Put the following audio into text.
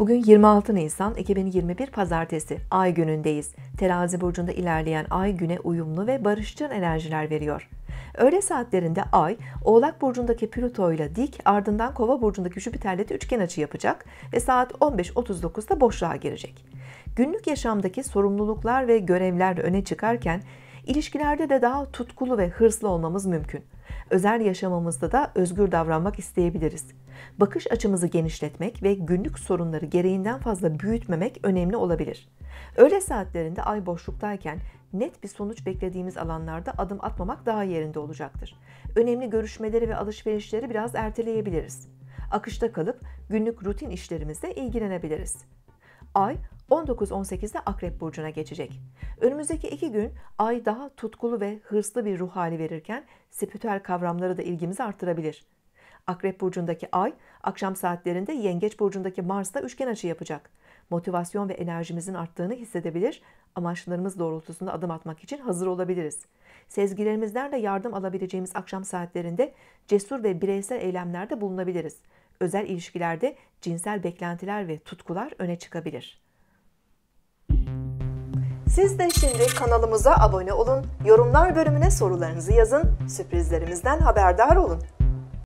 Bugün 26 Nisan 2021 Pazartesi Ay günündeyiz. Terazi burcunda ilerleyen Ay güne uyumlu ve barışçıl enerjiler veriyor. Öğle saatlerinde Ay, Oğlak burcundaki Plüto ile dik, ardından Kova burcundaki Jüpiter ile üçgen açı yapacak ve saat 15.39'da boşluğa girecek. Günlük yaşamdaki sorumluluklar ve görevler öne çıkarken İlişkilerde de daha tutkulu ve hırslı olmamız mümkün. Özel yaşamımızda da özgür davranmak isteyebiliriz. Bakış açımızı genişletmek ve günlük sorunları gereğinden fazla büyütmemek önemli olabilir. Öğle saatlerinde ay boşluktayken net bir sonuç beklediğimiz alanlarda adım atmamak daha yerinde olacaktır. Önemli görüşmeleri ve alışverişleri biraz erteleyebiliriz. Akışta kalıp günlük rutin işlerimizle ilgilenebiliriz. Ay 19-18'de Akrep Burcu'na geçecek. Önümüzdeki iki gün ay daha tutkulu ve hırslı bir ruh hali verirken spiritüel kavramları da ilgimizi artırabilir. Akrep Burcu'ndaki ay akşam saatlerinde Yengeç Burcu'ndaki Mars'la üçgen açı yapacak. Motivasyon ve enerjimizin arttığını hissedebilir, amaçlarımız doğrultusunda adım atmak için hazır olabiliriz. Sezgilerimizden de yardım alabileceğimiz akşam saatlerinde cesur ve bireysel eylemlerde bulunabiliriz özel ilişkilerde cinsel beklentiler ve tutkular öne çıkabilir. Siz de şimdi kanalımıza abone olun, yorumlar bölümüne sorularınızı yazın, sürprizlerimizden haberdar olun.